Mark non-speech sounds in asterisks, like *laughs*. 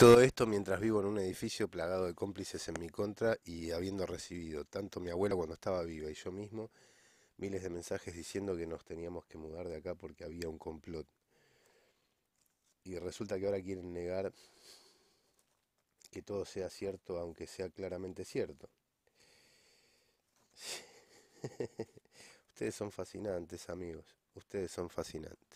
Todo esto mientras vivo en un edificio plagado de cómplices en mi contra y habiendo recibido, tanto mi abuela cuando estaba viva y yo mismo, miles de mensajes diciendo que nos teníamos que mudar de acá porque había un complot. Y resulta que ahora quieren negar que todo sea cierto, aunque sea claramente cierto. *laughs* Ustedes son fascinantes, amigos. Ustedes son fascinantes.